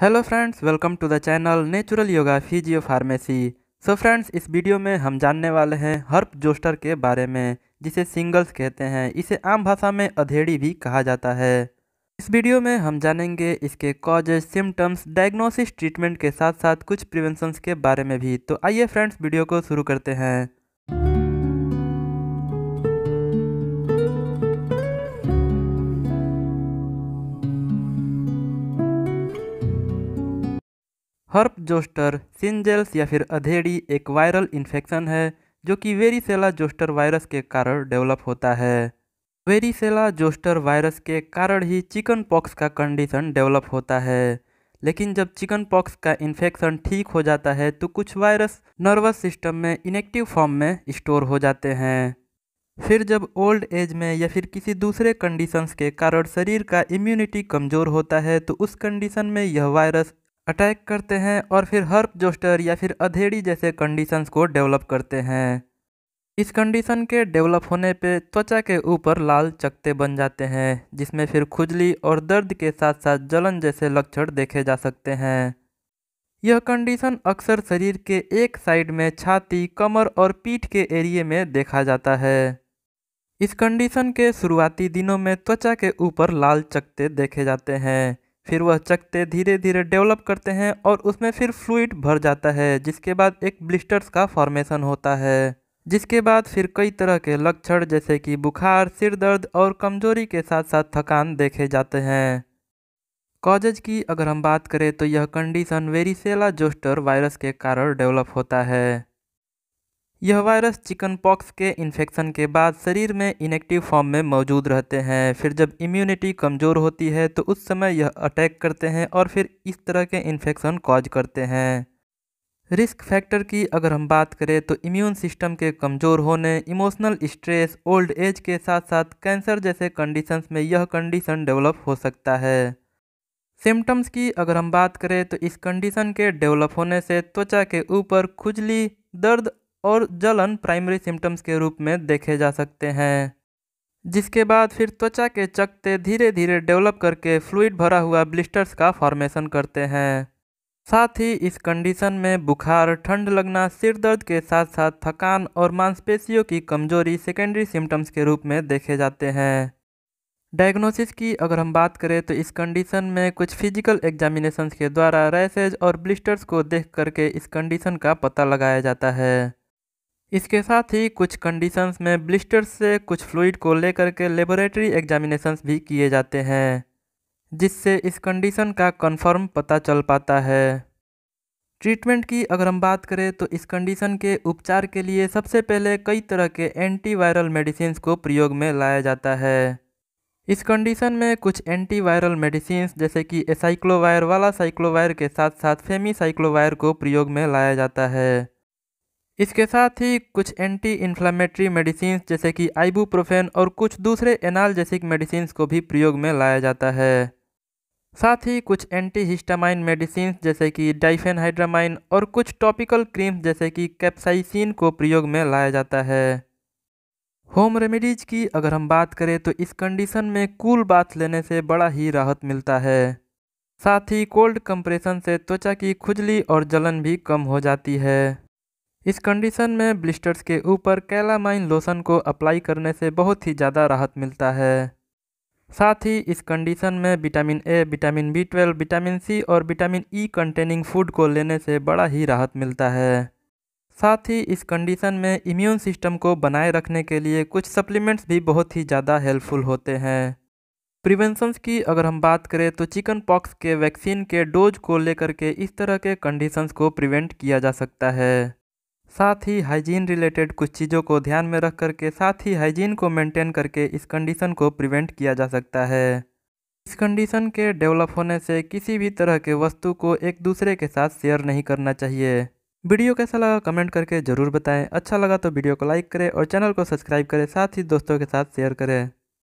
hello friends welcome to the channel natural yoga physio pharmacy so friends इस video में हम जानने वाले हैं हर्प जोस्टर के बारे में जिसे सिंगल्स कहते हैं इसे आम भाषा में अधेड़ी भी कहा जाता है इस वीडियो में हम जानेंगे इसके कॉजेज सिम्टम्स डायग्नोसिस ट्रीटमेंट के साथ साथ कुछ प्रिवेंशंस के बारे में भी तो आइए फ्रेंड्स वीडियो को शुरू करते हैं हर्प जोस्टर सिंजेल्स या फिर अधेड़ी एक वायरल इन्फेक्शन है जो कि वेरिसेला जोस्टर वायरस के कारण डेवलप होता है वेरिसेला जोस्टर वायरस के कारण ही चिकन पॉक्स का कंडीशन डेवलप होता है लेकिन जब चिकन पॉक्स का इन्फेक्शन ठीक हो जाता है तो कुछ वायरस नर्वस सिस्टम में इनेक्टिव फॉर्म में स्टोर हो जाते हैं फिर जब ओल्ड एज में या फिर किसी दूसरे कंडीशंस के कारण शरीर का इम्यूनिटी कमज़ोर होता है तो उस कंडीशन में यह वायरस अटैक करते हैं और फिर हर्प जोस्टर या फिर अधेड़ी जैसे कंडीशंस को डेवलप करते हैं इस कंडीशन के डेवलप होने पे त्वचा के ऊपर लाल चकते बन जाते हैं जिसमें फिर खुजली और दर्द के साथ साथ जलन जैसे लक्षण देखे जा सकते हैं यह कंडीशन अक्सर शरीर के एक साइड में छाती कमर और पीठ के एरिए में देखा जाता है इस कंडीशन के शुरुआती दिनों में त्वचा के ऊपर लाल चकते देखे जाते हैं फिर वह चकते धीरे धीरे डेवलप करते हैं और उसमें फिर फ्लूड भर जाता है जिसके बाद एक ब्लिस्टर्स का फॉर्मेशन होता है जिसके बाद फिर कई तरह के लक्षण जैसे कि बुखार सिर दर्द और कमजोरी के साथ साथ थकान देखे जाते हैं कॉजेज की अगर हम बात करें तो यह कंडीशन वेरिसेला जोस्टर वायरस के कारण डेवलप होता है यह वायरस चिकन पॉक्स के इन्फेक्शन के बाद शरीर में इनेक्टिव फॉर्म में मौजूद रहते हैं फिर जब इम्यूनिटी कमज़ोर होती है तो उस समय यह अटैक करते हैं और फिर इस तरह के इन्फेक्शन कॉज करते हैं रिस्क फैक्टर की अगर हम बात करें तो इम्यून सिस्टम के कमज़ोर होने इमोशनल स्ट्रेस ओल्ड एज के साथ साथ कैंसर जैसे कंडीशंस में यह कंडीशन डेवलप हो सकता है सिम्टम्स की अगर हम बात करें तो इस कंडीशन के डेवलप होने से त्वचा के ऊपर खुजली दर्द और जलन प्राइमरी सिम्टम्स के रूप में देखे जा सकते हैं जिसके बाद फिर त्वचा के चकते धीरे धीरे डेवलप करके फ्लूड भरा हुआ ब्लिस्टर्स का फॉर्मेशन करते हैं साथ ही इस कंडीशन में बुखार ठंड लगना सिर दर्द के साथ साथ थकान और मांसपेशियों की कमजोरी सेकेंडरी सिम्टम्स के रूप में देखे जाते हैं डायग्नोसिस की अगर हम बात करें तो इस कंडीशन में कुछ फिजिकल एग्जामिनेशंस के द्वारा रैसेज और ब्लिस्टर्स को देख करके इस कंडीशन का पता लगाया जाता है इसके साथ ही कुछ कंडीशंस में ब्लिस्टर्स से कुछ फ्लूड को लेकर के लेबोरेटरी एग्जामिनेशंस भी किए जाते हैं जिससे इस कंडीशन का कंफर्म पता चल पाता है ट्रीटमेंट की अगर हम बात करें तो इस कंडीशन के उपचार के लिए सबसे पहले कई तरह के एंटीवायरल मेडिसिन को प्रयोग में लाया जाता है इस कंडीशन में कुछ एंटीवायरल मेडिसिन जैसे कि एसाइक्लोवायर वाला साइक्लोवायर के साथ साथ फेमी साइक्लोवायर को प्रयोग में लाया जाता है इसके साथ ही कुछ एंटी इन्फ्लामेटरी मेडिसिन जैसे कि आइबूप्रोफेन और कुछ दूसरे एनालजेसिक मेडिसिन को भी प्रयोग में लाया जाता है साथ ही कुछ एंटी हिस्टामाइन मेडिसिन जैसे कि डाइफेनहाइड्रामाइन और कुछ टॉपिकल क्रीम जैसे कि कैप्साइसिन को प्रयोग में लाया जाता है होम रेमेडीज़ की अगर हम बात करें तो इस कंडीशन में कूल बाथ लेने से बड़ा ही राहत मिलता है साथ ही कोल्ड कंप्रेशन से त्वचा की खुजली और जलन भी कम हो जाती है इस कंडीशन में ब्लिस्टर्स के ऊपर कैलामाइन लोशन को अप्लाई करने से बहुत ही ज़्यादा राहत मिलता है साथ ही इस कंडीशन में vitamin A vitamin B twelve vitamin C और विटामिन ई कंटेनिंग फूड को लेने से बड़ा ही राहत मिलता है साथ ही इस कंडीशन में इम्यून सिस्टम को बनाए रखने के लिए कुछ सप्लीमेंट्स भी बहुत ही ज़्यादा हेल्पफुल होते हैं प्रिवेंशंस की अगर हम बात करें तो चिकन पॉक्स के वैक्सीन के डोज को लेकर के इस तरह के कंडीशंस को प्रिवेंट किया जा सकता है साथ ही हाइजीन रिलेटेड कुछ चीज़ों को ध्यान में रख करके साथ ही हाइजीन को मेंटेन करके इस कंडीशन को प्रिवेंट किया जा सकता है इस कंडीशन के डेवलप होने से किसी भी तरह के वस्तु को एक दूसरे के साथ शेयर नहीं करना चाहिए वीडियो कैसा लगा कमेंट करके ज़रूर बताएं अच्छा लगा तो वीडियो को लाइक करें और चैनल को सब्सक्राइब करें साथ ही दोस्तों के साथ शेयर करें